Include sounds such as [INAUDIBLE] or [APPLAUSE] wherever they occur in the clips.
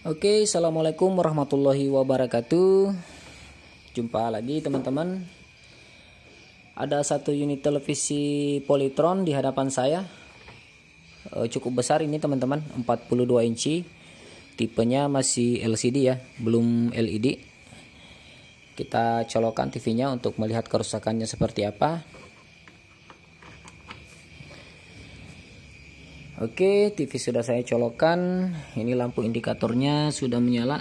Oke, assalamualaikum warahmatullahi wabarakatuh. Jumpa lagi teman-teman. Ada satu unit televisi Polytron di hadapan saya. Eh, cukup besar ini teman-teman, 42 inci. Tipenya masih LCD ya, belum LED. Kita colokan TV-nya untuk melihat kerusakannya seperti apa. Oke, TV sudah saya colokan. Ini lampu indikatornya sudah menyala.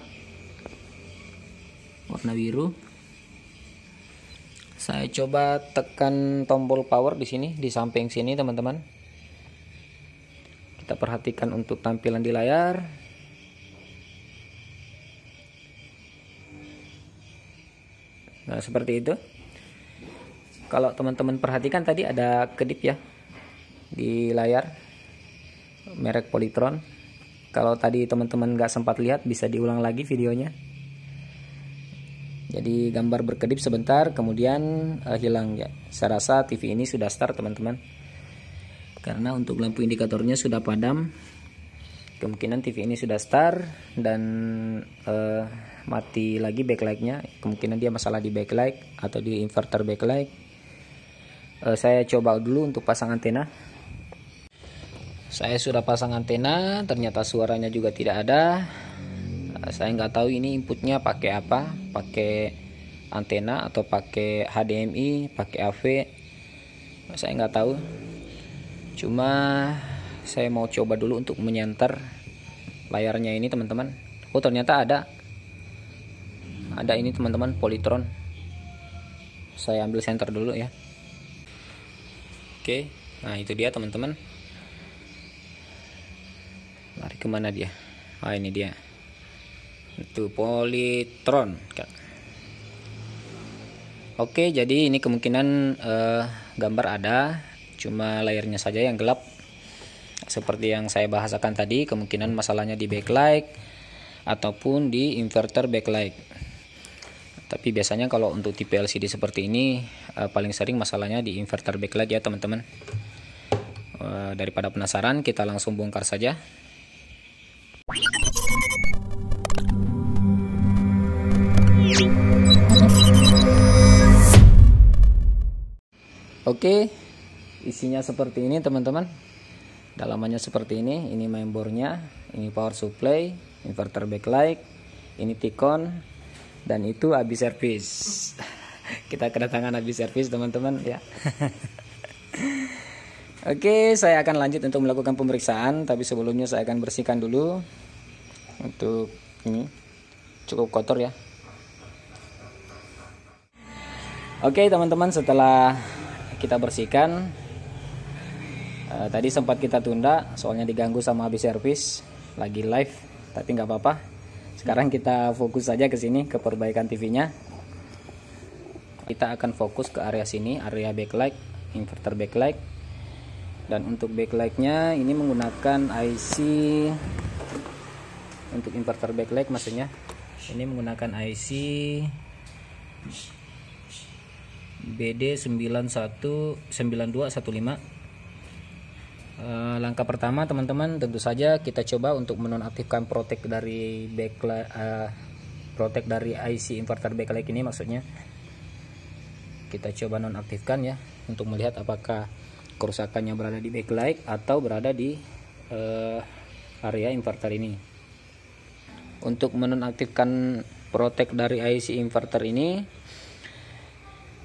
Warna biru. Saya coba tekan tombol power di sini, di samping sini, teman-teman. Kita perhatikan untuk tampilan di layar. Nah, seperti itu. Kalau teman-teman perhatikan tadi ada kedip ya di layar merek Polytron. Kalau tadi teman-teman nggak sempat lihat bisa diulang lagi videonya. Jadi gambar berkedip sebentar kemudian uh, hilang ya. Saya rasa TV ini sudah start teman-teman. Karena untuk lampu indikatornya sudah padam. Kemungkinan TV ini sudah start dan uh, mati lagi backlightnya. Kemungkinan dia masalah di backlight atau di inverter backlight. Uh, saya coba dulu untuk pasang antena saya sudah pasang antena ternyata suaranya juga tidak ada eh, saya nggak tahu ini inputnya pakai apa pakai antena atau pakai HDMI pakai AV saya nggak tahu cuma saya mau coba dulu untuk menyantar layarnya ini teman-teman oh ternyata ada ada ini teman-teman politron saya ambil senter dulu ya oke nah itu dia teman-teman lari kemana dia ah ini dia itu politron oke jadi ini kemungkinan eh, gambar ada cuma layarnya saja yang gelap seperti yang saya bahasakan tadi kemungkinan masalahnya di backlight ataupun di inverter backlight tapi biasanya kalau untuk tipe LCD seperti ini eh, paling sering masalahnya di inverter backlight ya teman-teman eh, daripada penasaran kita langsung bongkar saja Oke, isinya seperti ini teman-teman. Dalamannya seperti ini, ini main ini power supply, inverter backlight, ini tikon, dan itu habis service. [LAUGHS] Kita kedatangan habis service teman-teman ya. [LAUGHS] Oke, saya akan lanjut untuk melakukan pemeriksaan, tapi sebelumnya saya akan bersihkan dulu untuk ini cukup kotor ya Oke teman-teman setelah kita bersihkan uh, tadi sempat kita tunda soalnya diganggu sama habis servis lagi live tapi nggak apa-apa sekarang kita fokus saja ke sini ke perbaikan TV-nya kita akan fokus ke area sini area backlight inverter backlight dan untuk backlightnya ini menggunakan IC untuk inverter backlight maksudnya ini menggunakan IC BD 919215 Uh, langkah pertama teman-teman tentu saja kita coba untuk menonaktifkan protek dari backlight uh, eh, protek dari IC inverter backlight ini maksudnya kita coba nonaktifkan ya untuk melihat apakah kerusakannya berada di backlight atau berada di uh, area inverter ini untuk menonaktifkan protek dari IC inverter ini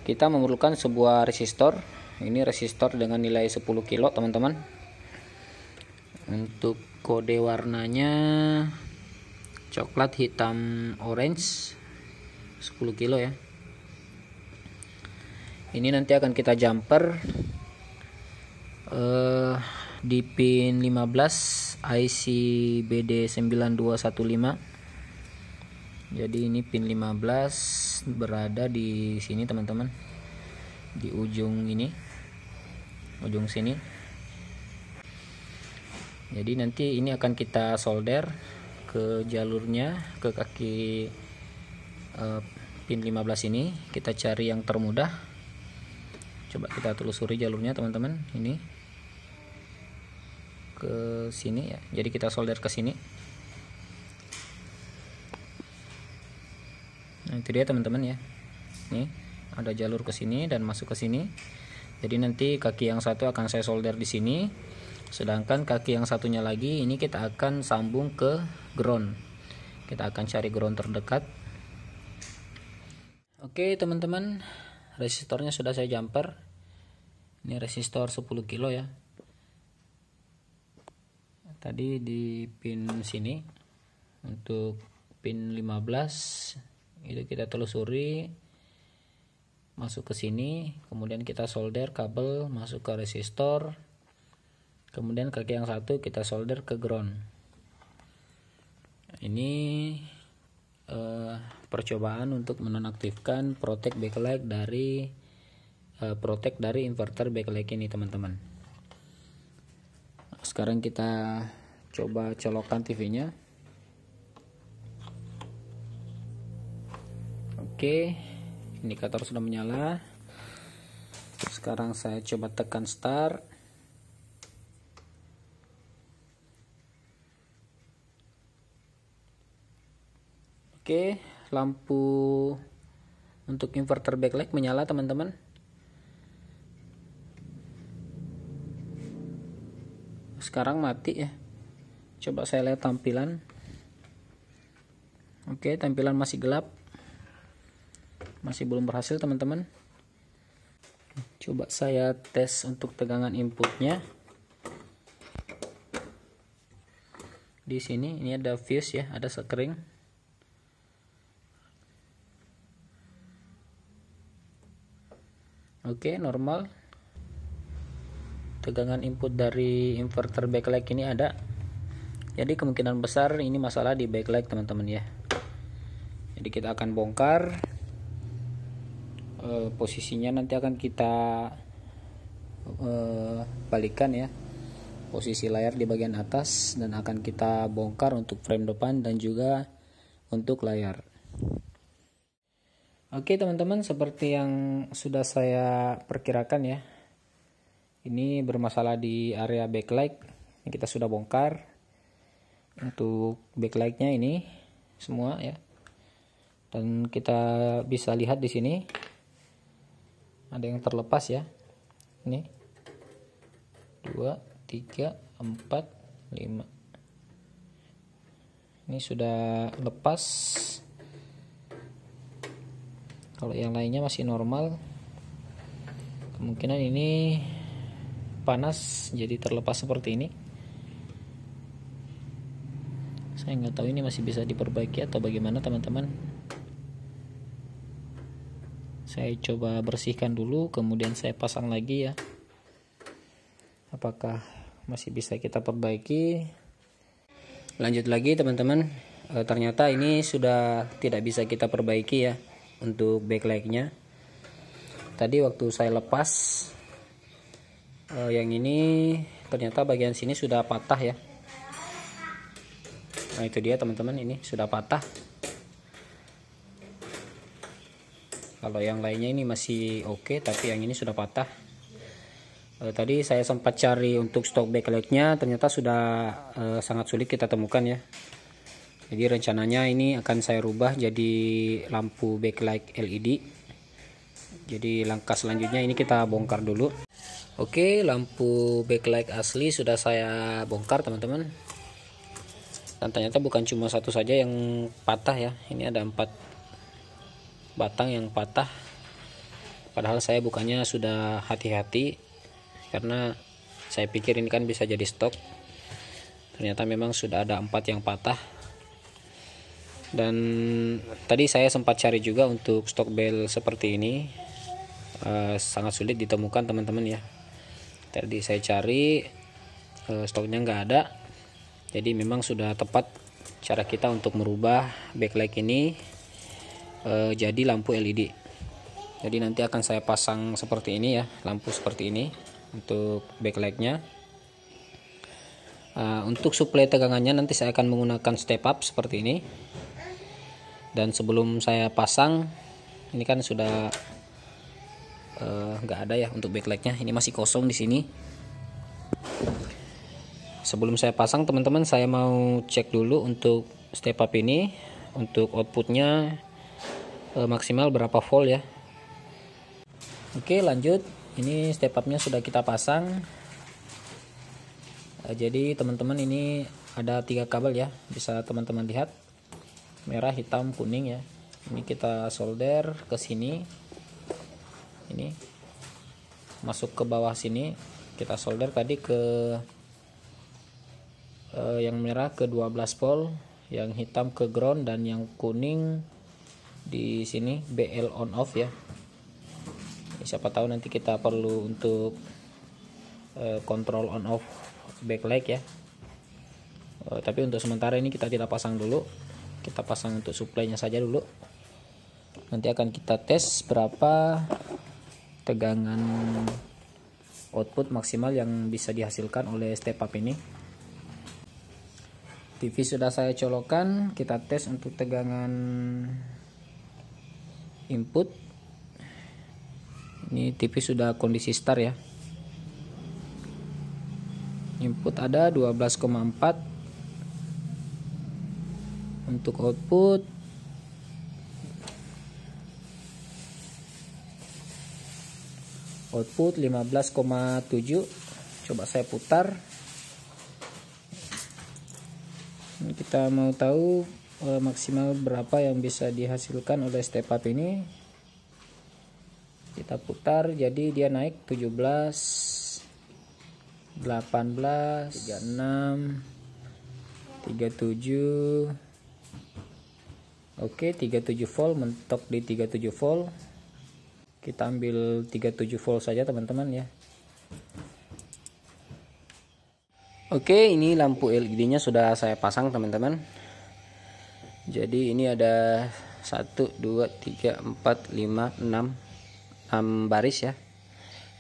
kita memerlukan sebuah resistor ini resistor dengan nilai 10 kilo teman-teman untuk kode warnanya coklat hitam orange 10 kilo ya ini nanti akan kita jumper uh, di pin 15 IC BD9215 jadi ini pin 15 berada di sini teman-teman di ujung ini ujung sini jadi nanti ini akan kita solder ke jalurnya ke kaki uh, pin 15 ini kita cari yang termudah coba kita telusuri jalurnya teman-teman ini ke sini ya jadi kita solder ke sini nah, itu dia teman-teman ya ini ada jalur ke sini dan masuk ke sini jadi nanti kaki yang satu akan saya solder di sini sedangkan kaki yang satunya lagi ini kita akan sambung ke ground kita akan cari ground terdekat oke teman-teman resistornya sudah saya jumper ini resistor 10 kilo ya tadi di pin sini untuk pin 15 itu kita telusuri masuk ke sini kemudian kita solder kabel masuk ke resistor kemudian kaki yang satu kita solder ke ground ini eh, percobaan untuk menonaktifkan protect backlight dari eh, protect dari inverter backlight ini teman-teman sekarang kita coba colokan TV-nya oke indikator sudah menyala sekarang saya coba tekan start Oke, lampu untuk inverter backlight menyala teman-teman. Sekarang mati ya. Coba saya lihat tampilan. Oke, tampilan masih gelap masih belum berhasil teman-teman coba saya tes untuk tegangan inputnya di sini ini ada fuse ya ada sekering oke normal tegangan input dari inverter backlight ini ada jadi kemungkinan besar ini masalah di backlight teman-teman ya jadi kita akan bongkar uh, posisinya nanti akan kita uh, balikan ya posisi layar di bagian atas dan akan kita bongkar untuk frame depan dan juga untuk layar Oke teman-teman seperti yang sudah saya perkirakan ya ini bermasalah di area backlight ini kita sudah bongkar untuk backlightnya ini semua ya dan kita bisa lihat di sini ada yang terlepas ya ini 2 3 4 5 ini sudah lepas kalau yang lainnya masih normal kemungkinan ini panas jadi terlepas seperti ini saya nggak tahu ini masih bisa diperbaiki atau bagaimana teman-teman saya coba bersihkan dulu kemudian saya pasang lagi ya apakah masih bisa kita perbaiki lanjut lagi teman-teman e, ternyata ini sudah tidak bisa kita perbaiki ya untuk backlightnya tadi waktu saya lepas e, yang ini ternyata bagian sini sudah patah ya nah itu dia teman-teman ini sudah patah kalau yang lainnya ini masih oke okay, tapi yang ini sudah patah e, tadi saya sempat cari untuk stok backlightnya ternyata sudah e, sangat sulit kita temukan ya jadi rencananya ini akan saya rubah jadi lampu backlight LED jadi langkah selanjutnya ini kita bongkar dulu Oke, lampu backlight asli sudah saya bongkar, teman-teman. Dan ternyata bukan cuma satu saja yang patah ya. Ini ada empat batang yang patah padahal saya bukannya sudah hati-hati karena saya pikir ini kan bisa jadi stok ternyata memang sudah ada empat yang patah dan tadi saya sempat cari juga untuk stok bel seperti ini e, sangat sulit ditemukan teman-teman ya tadi saya cari e, stoknya nggak ada jadi memang sudah tepat cara kita untuk merubah backlight ini e, jadi lampu LED jadi nanti akan saya pasang seperti ini ya lampu seperti ini untuk backlightnya e, untuk suplai tegangannya nanti saya akan menggunakan step up seperti ini dan sebelum saya pasang ini kan sudah eh, nggak e, ada ya untuk backlightnya ini masih kosong di sini sebelum saya pasang teman-teman saya mau cek dulu untuk step up ini untuk outputnya e, maksimal berapa volt ya oke lanjut ini step upnya sudah kita pasang e, jadi teman-teman ini ada tiga kabel ya bisa teman-teman lihat merah hitam kuning ya ini kita solder ke sini ini masuk ke bawah sini kita solder tadi ke eh, yang merah ke 12 volt yang hitam ke ground dan yang kuning di sini BL on off ya. ya siapa tahu nanti kita perlu untuk uh, kontrol on off backlight ya uh, tapi untuk sementara ini kita tidak pasang dulu kita pasang untuk suplainya saja dulu nanti akan kita tes berapa tegangan output maksimal yang bisa dihasilkan oleh step up ini TV sudah saya colokan kita tes untuk tegangan input ini TV sudah kondisi start ya input ada 12,4 untuk output output 15,7 coba saya putar kita mau tahu uh, maksimal berapa yang bisa dihasilkan oleh step up ini kita putar jadi dia naik 17 18 36 37 Oke 37 volt mentok di 37 volt kita ambil 37 volt saja teman-teman ya Oke ini lampu LED nya sudah saya pasang teman-teman jadi ini ada 1 2 3 4 5 6 6 baris ya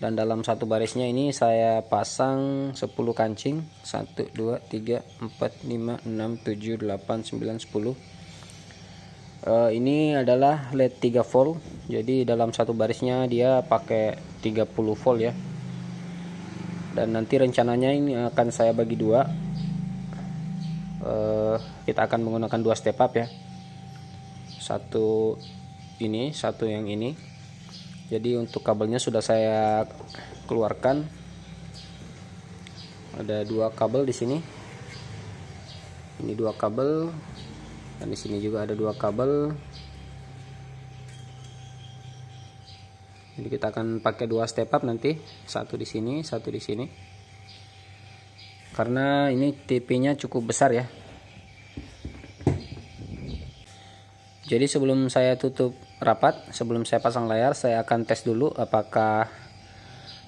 dan dalam satu barisnya ini saya pasang 10 kancing 1 2 3 4 5 6 7 8 9 10 uh, ini adalah led 3 volt jadi dalam satu barisnya dia pakai 30 volt ya dan nanti rencananya ini akan saya bagi dua eh, kita akan menggunakan dua step up ya satu ini satu yang ini jadi untuk kabelnya sudah saya keluarkan ada dua kabel di sini ini dua kabel dan di sini juga ada dua kabel jadi kita akan pakai dua step up nanti satu di sini satu di sini karena ini TP-nya cukup besar ya. Jadi sebelum saya tutup rapat, sebelum saya pasang layar, saya akan tes dulu apakah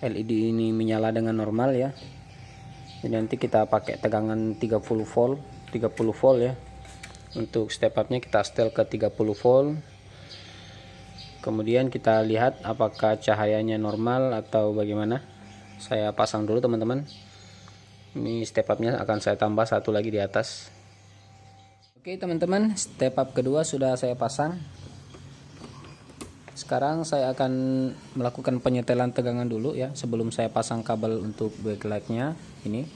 LED ini menyala dengan normal ya. Jadi nanti kita pakai tegangan 30 volt, 30 volt ya. Untuk step upnya kita setel ke 30 volt. Kemudian kita lihat apakah cahayanya normal atau bagaimana. Saya pasang dulu teman-teman ini step upnya akan saya tambah satu lagi di atas oke teman-teman step up kedua sudah saya pasang sekarang saya akan melakukan penyetelan tegangan dulu ya sebelum saya pasang kabel untuk backlight nya ini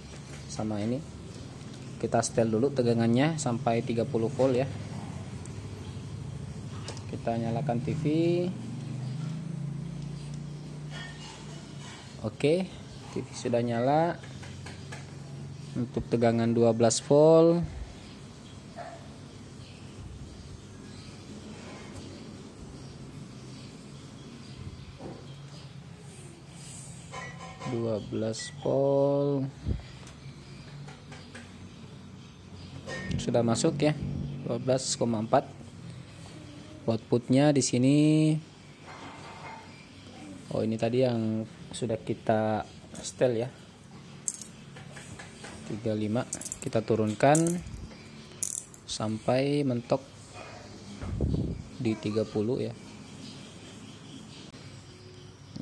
sama ini kita setel dulu tegangannya sampai 30 volt ya kita nyalakan TV oke TV sudah nyala untuk tegangan 12 volt dua belas volt sudah masuk ya 12,4 outputnya di sini oh ini tadi yang sudah kita setel ya 35 kita turunkan sampai mentok di 30 ya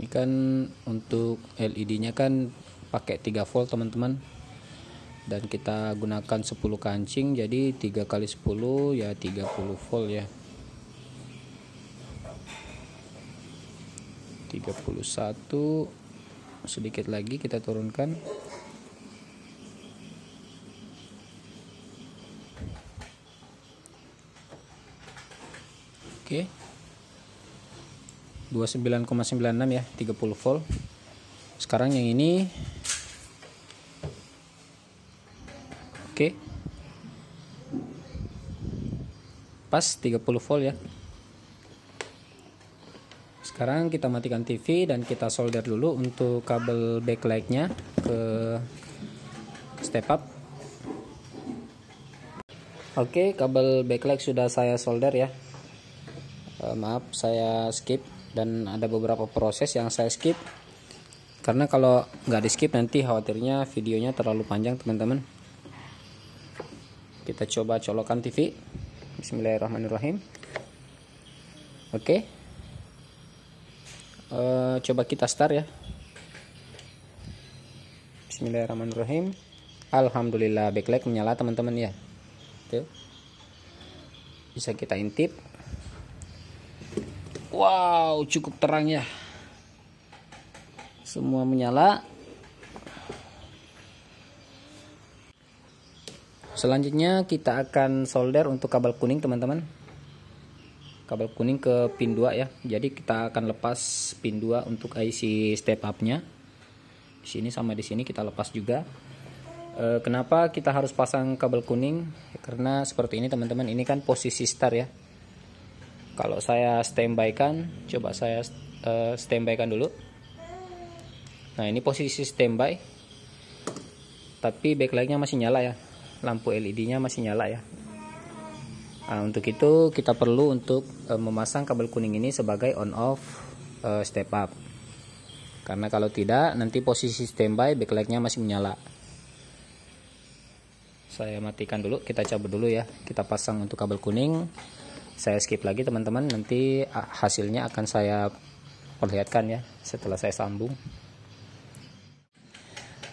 ini kan untuk LED nya kan pakai 3 volt teman-teman dan kita gunakan 10 kancing jadi 3 kali 10 ya 30 volt ya 31 sedikit lagi kita turunkan oke 29,96 ya 30 volt sekarang yang ini oke pas 30 volt ya sekarang kita matikan TV dan kita solder dulu untuk kabel backlight-nya ke step up oke kabel backlight sudah saya solder ya Eh, maaf saya skip dan ada beberapa proses yang saya skip karena kalau nggak di skip nanti khawatirnya videonya terlalu panjang teman-teman kita coba colokan TV Bismillahirrahmanirrahim oke okay. Eh, coba kita start ya Bismillahirrahmanirrahim Alhamdulillah backlight menyala teman-teman ya Tuh. bisa kita intip Wow, cukup terang ya. Semua menyala. Selanjutnya kita akan solder untuk kabel kuning teman-teman. Kabel kuning ke pin 2 ya. Jadi kita akan lepas pin 2 untuk IC step up-nya. Di sini sama di sini kita lepas juga e, kenapa kita harus pasang kabel kuning karena seperti ini teman-teman ini kan posisi start ya kalau saya standby kan coba saya uh, eh, standby kan dulu nah ini posisi standby tapi backlightnya masih nyala ya lampu LED nya masih nyala ya nah, untuk itu kita perlu untuk eh, memasang kabel kuning ini sebagai on off eh, step up karena kalau tidak nanti posisi standby backlight nya masih menyala saya matikan dulu kita cabut dulu ya kita pasang untuk kabel kuning saya skip lagi teman-teman nanti ah, hasilnya akan saya perlihatkan ya setelah saya sambung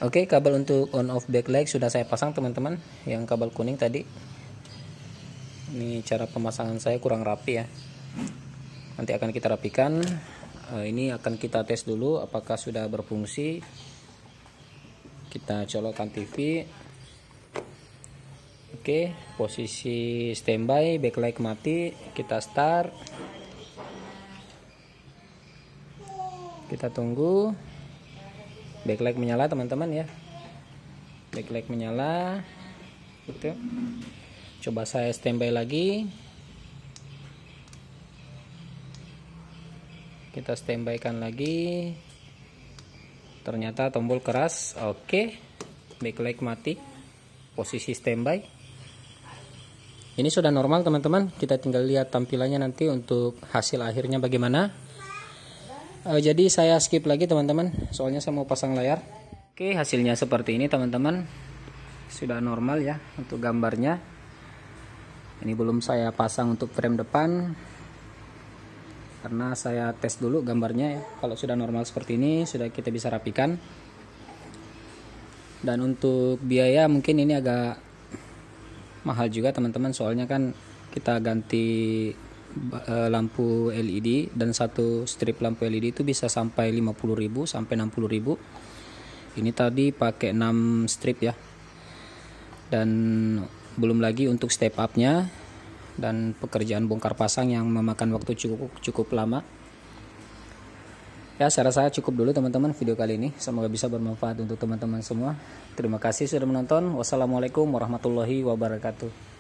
oke kabel untuk on off backlight sudah saya pasang teman-teman yang kabel kuning tadi ini cara pemasangan saya kurang rapi ya nanti akan kita rapikan ah, ini akan kita tes dulu apakah sudah berfungsi kita colokkan TV Oke, posisi standby, backlight mati, kita start. Kita tunggu. Backlight menyala teman-teman ya. Backlight menyala. Gitu. Coba saya standby lagi. Kita standbykan lagi. Ternyata tombol keras. Oke. Backlight mati. Posisi standby. Ini sudah normal teman-teman. Kita tinggal lihat tampilannya nanti untuk hasil akhirnya bagaimana. uh, jadi saya skip lagi teman-teman. Soalnya saya mau pasang layar. Oke hasilnya seperti ini teman-teman. Sudah normal ya untuk gambarnya. Ini belum saya pasang untuk frame depan. Karena saya tes dulu gambarnya ya. Kalau sudah normal seperti ini sudah kita bisa rapikan dan untuk biaya mungkin ini agak mahal juga teman-teman soalnya kan kita ganti eh, lampu LED dan satu strip lampu LED itu bisa sampai 50.000 sampai 60.000. Ini tadi pakai 6 strip ya. Dan belum lagi untuk step up-nya dan pekerjaan bongkar pasang yang memakan waktu cukup cukup lama. Ya, saya rasa cukup dulu teman-teman video kali ini. Semoga bisa bermanfaat untuk teman-teman semua. Terima kasih sudah menonton. Wassalamualaikum warahmatullahi wabarakatuh.